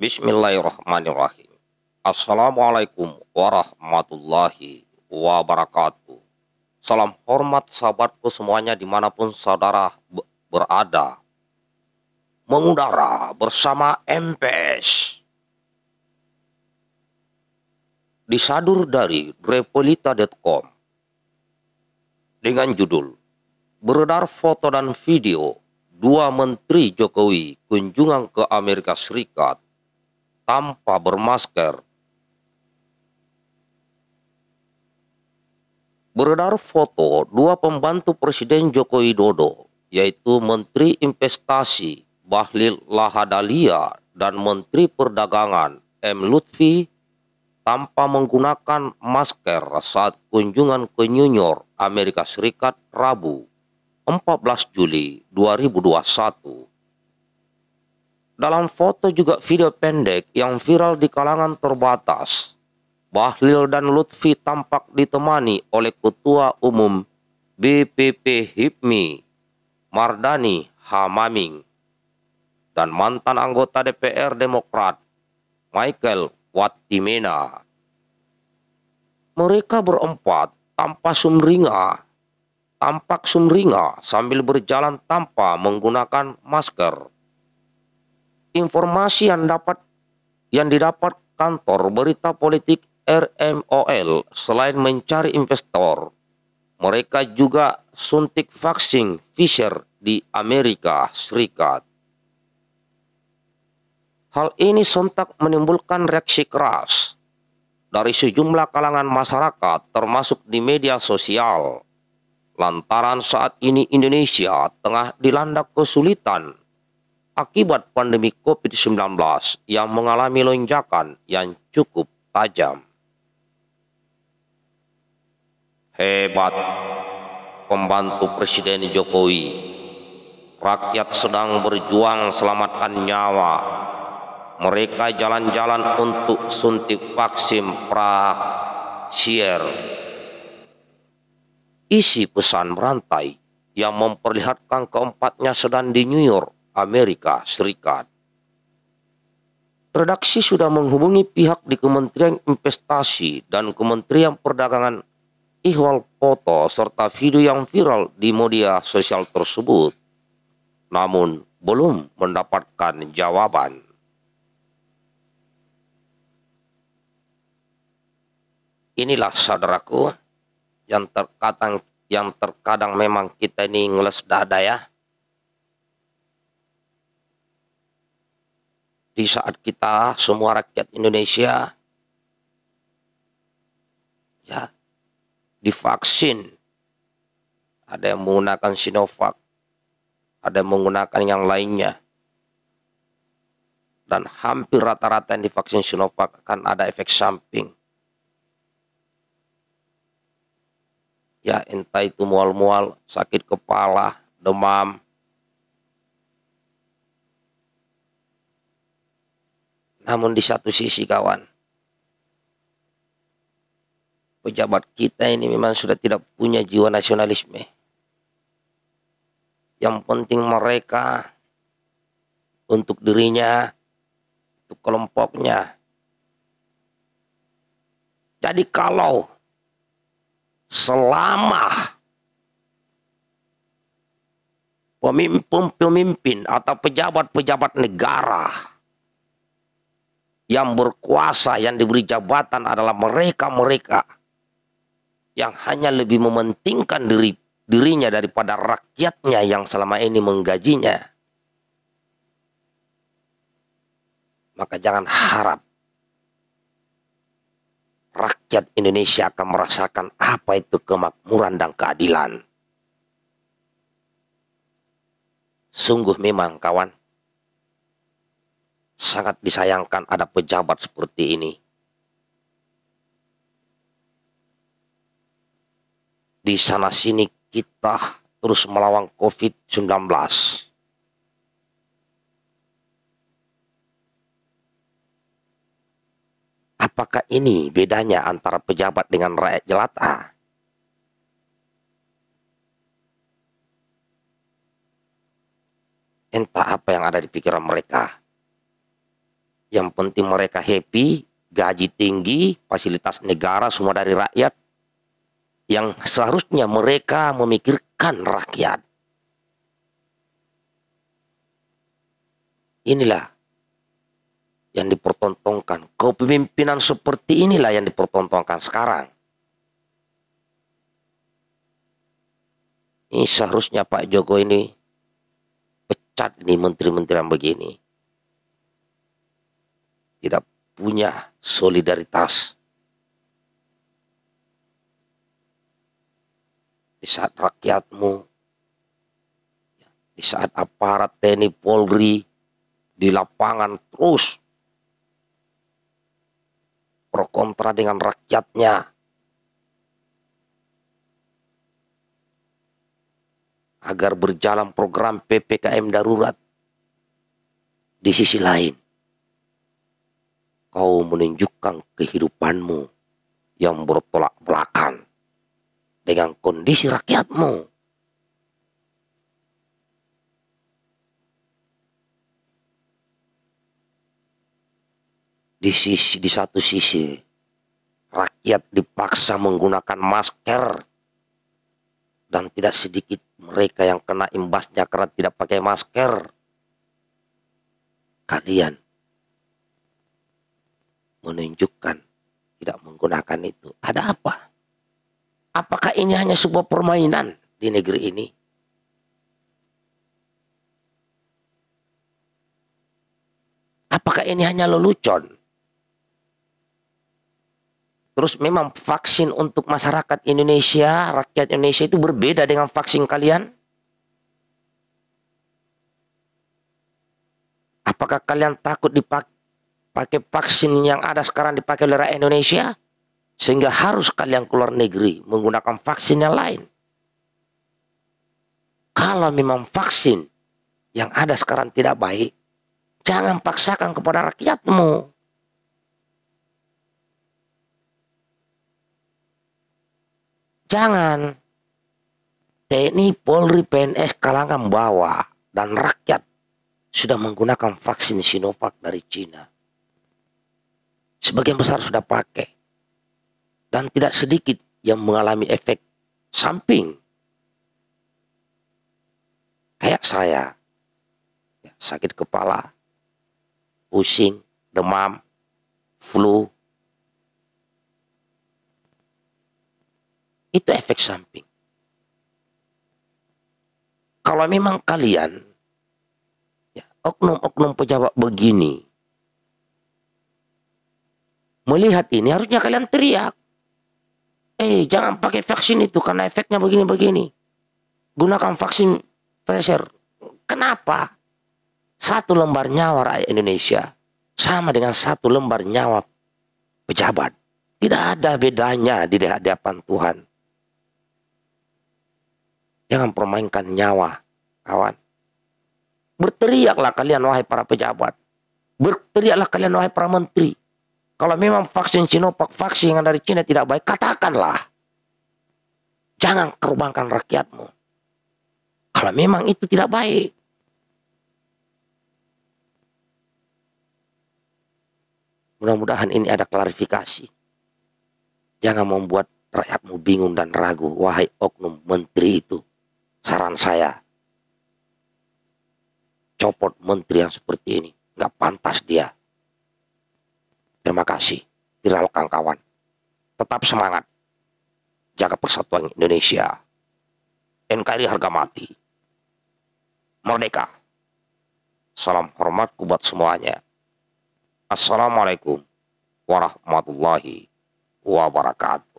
Bismillahirrahmanirrahim. Assalamualaikum warahmatullahi wabarakatuh. Salam hormat sahabatku semuanya dimanapun saudara berada. Mengudara bersama MPS. Disadur dari Repolita.com dengan judul Beredar foto dan video dua menteri Jokowi kunjungan ke Amerika Serikat tanpa bermasker. Beredar foto dua pembantu Presiden Joko Widodo, yaitu Menteri Investasi Bahlil Lahadalia dan Menteri Perdagangan M. Lutfi tanpa menggunakan masker saat kunjungan ke New York, Amerika Serikat, Rabu, 14 Juli 2021. Dalam foto juga video pendek yang viral di kalangan terbatas, Bahlil dan Lutfi tampak ditemani oleh Ketua Umum BPP HIPMI, Mardani Hamaming, dan mantan anggota DPR Demokrat, Michael Watimena. Mereka berempat tanpa sumringa, tampak sumringa sambil berjalan tanpa menggunakan masker informasi yang dapat yang didapat kantor berita politik RMOL selain mencari investor, mereka juga suntik vaksin Pfizer di Amerika Serikat. Hal ini sontak menimbulkan reaksi keras dari sejumlah kalangan masyarakat termasuk di media sosial. Lantaran saat ini Indonesia tengah dilanda kesulitan akibat pandemi COVID-19 yang mengalami lonjakan yang cukup tajam. Hebat pembantu Presiden Jokowi. Rakyat sedang berjuang selamatkan nyawa. Mereka jalan-jalan untuk suntik vaksin prasier. Isi pesan merantai yang memperlihatkan keempatnya sedang di New York Amerika Serikat. Redaksi sudah menghubungi pihak di Kementerian Investasi dan Kementerian Perdagangan ihwal foto serta video yang viral di media sosial tersebut. Namun belum mendapatkan jawaban. Inilah saudaraku yang terkadang yang terkadang memang kita ini ngeles dada ya. di saat kita semua rakyat Indonesia ya divaksin ada yang menggunakan Sinovac ada yang menggunakan yang lainnya dan hampir rata-rata yang divaksin Sinovac akan ada efek samping ya entah itu mual-mual sakit kepala demam Namun di satu sisi kawan, pejabat kita ini memang sudah tidak punya jiwa nasionalisme. Yang penting mereka untuk dirinya, untuk kelompoknya. Jadi kalau selama pemimpin-pemimpin atau pejabat-pejabat negara yang berkuasa, yang diberi jabatan adalah mereka-mereka yang hanya lebih mementingkan diri dirinya daripada rakyatnya yang selama ini menggajinya. Maka jangan harap rakyat Indonesia akan merasakan apa itu kemakmuran dan keadilan. Sungguh memang kawan, sangat disayangkan ada pejabat seperti ini. Di sana sini kita terus melawan COVID-19. Apakah ini bedanya antara pejabat dengan rakyat jelata? Entah apa yang ada di pikiran mereka. Yang penting mereka happy, gaji tinggi, fasilitas negara semua dari rakyat. Yang seharusnya mereka memikirkan rakyat. Inilah yang dipertontonkan. Kepemimpinan seperti inilah yang dipertontonkan sekarang. Ini seharusnya Pak Joko ini pecat nih menteri menteri yang begini tidak punya solidaritas. Di saat rakyatmu, di saat aparat TNI Polri di lapangan terus pro kontra dengan rakyatnya. Agar berjalan program PPKM darurat di sisi lain kau menunjukkan kehidupanmu yang bertolak belakang dengan kondisi rakyatmu. Di sisi di satu sisi rakyat dipaksa menggunakan masker dan tidak sedikit mereka yang kena imbasnya karena tidak pakai masker. Kalian menunjukkan tidak menggunakan itu. Ada apa? Apakah ini hanya sebuah permainan di negeri ini? Apakah ini hanya lelucon? Terus memang vaksin untuk masyarakat Indonesia, rakyat Indonesia itu berbeda dengan vaksin kalian? Apakah kalian takut dipakai pakai vaksin yang ada sekarang dipakai oleh rakyat Indonesia sehingga harus kalian keluar negeri menggunakan vaksin yang lain. Kalau memang vaksin yang ada sekarang tidak baik, jangan paksakan kepada rakyatmu. Jangan TNI, Polri, PNS kalangan bawah dan rakyat sudah menggunakan vaksin Sinovac dari Cina Sebagian besar sudah pakai. Dan tidak sedikit yang mengalami efek samping. Kayak saya. Ya, sakit kepala. Pusing. Demam. Flu. Itu efek samping. Kalau memang kalian ya, oknum-oknum pejabat begini melihat ini harusnya kalian teriak. Eh, jangan pakai vaksin itu karena efeknya begini-begini. Gunakan vaksin Pfizer. Kenapa? Satu lembar nyawa rakyat Indonesia sama dengan satu lembar nyawa pejabat. Tidak ada bedanya di hadapan Tuhan. Jangan permainkan nyawa, kawan. Berteriaklah kalian wahai para pejabat. Berteriaklah kalian wahai para menteri. Kalau memang vaksin Sinovac, vaksin yang dari Cina tidak baik, katakanlah. Jangan kerubangkan rakyatmu. Kalau memang itu tidak baik. Mudah-mudahan ini ada klarifikasi. Jangan membuat rakyatmu bingung dan ragu. Wahai oknum menteri itu. Saran saya. Copot menteri yang seperti ini. Nggak pantas dia. Terima kasih. viral kawan. kawan Tetap semangat. Jaga persatuan Indonesia. NKRI harga mati. Merdeka. Salam hormat buat semuanya. Assalamualaikum warahmatullahi wabarakatuh.